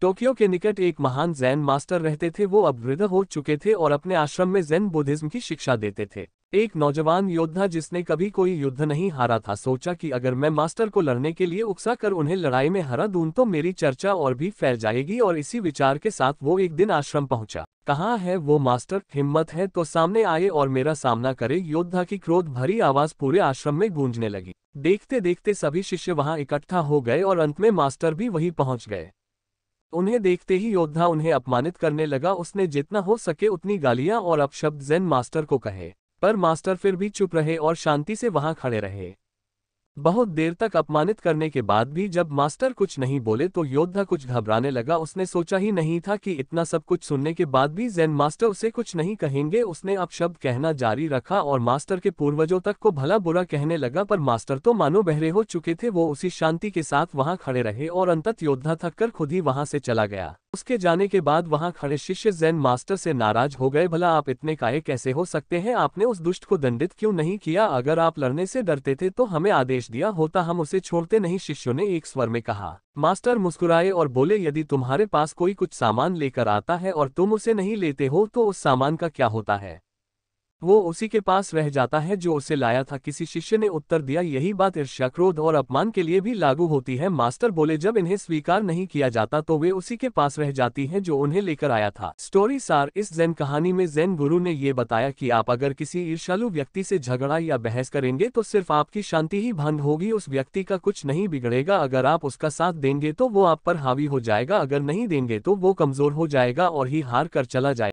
Tokyo के निकट एक महान जैन मास्टर रहते थे वो अब वृद्ध हो चुके थे और अपने आश्रम में जैन बुद्धिज्म की शिक्षा देते थे एक नौजवान योद्धा जिसने कभी कोई युद्ध नहीं हारा था सोचा कि अगर मैं मास्टर को लड़ने के लिए उकसा कर उन्हें लड़ाई में हरा दूं तो मेरी चर्चा और भी फैल जाएगी और इसी विचार के साथ वो एक दिन आश्रम पहुंचा कहाँ है वो मास्टर हिम्मत है तो सामने आए और मेरा सामना करे योद्धा की क्रोध भरी आवाज पूरे आश्रम में गूंजने लगी देखते देखते सभी शिष्य वहाँ इकट्ठा हो गए और अंत में मास्टर भी वहीं पहुंच गए उन्हें देखते ही योद्धा उन्हें अपमानित करने लगा उसने जितना हो सके उतनी गालियां और अपशब्द जैन मास्टर को कहे पर मास्टर फिर भी चुप रहे और शांति से वहां खड़े रहे बहुत देर तक अपमानित करने के बाद भी जब मास्टर कुछ नहीं बोले तो योद्धा कुछ घबराने लगा उसने सोचा ही नहीं था कि इतना सब कुछ सुनने के बाद भी जैन मास्टर उसे कुछ नहीं कहेंगे उसने अब शब्द कहना जारी रखा और मास्टर के पूर्वजों तक को भला बुरा कहने लगा पर मास्टर तो मानो बहरे हो चुके थे वो उसी शांति के साथ वहां खड़े रहे और अंतत योद्धा थककर खुद ही वहां से चला गया उसके जाने के बाद वहां खड़े शिष्य जैन मास्टर से नाराज हो गए भला आप इतने काये कैसे हो सकते हैं आपने उस दुष्ट को दंडित क्यों नहीं किया अगर आप लड़ने से डरते थे तो हमें आदेश दिया होता हम उसे छोड़ते नहीं शिष्यों ने एक स्वर में कहा मास्टर मुस्कुराए और बोले यदि तुम्हारे पास कोई कुछ सामान लेकर आता है और तुम उसे नहीं लेते हो तो उस सामान का क्या होता है वो उसी के पास रह जाता है जो उसे लाया था किसी शिष्य ने उत्तर दिया यही बात ईर्ष्या क्रोध और अपमान के लिए भी लागू होती है मास्टर बोले जब इन्हें स्वीकार नहीं किया जाता तो वे उसी के पास रह जाती हैं जो उन्हें लेकर आया था स्टोरी सार इस जैन कहानी में जैन गुरु ने ये बताया कि आप अगर किसी ईर्षालु व्यक्ति से झगड़ा या बहस करेंगे तो सिर्फ आपकी शांति ही भंग होगी उस व्यक्ति का कुछ नहीं बिगड़ेगा अगर आप उसका साथ देंगे तो वो आप पर हावी हो जाएगा अगर नहीं देंगे तो वो कमजोर हो जाएगा और ही हार कर चला जाएगा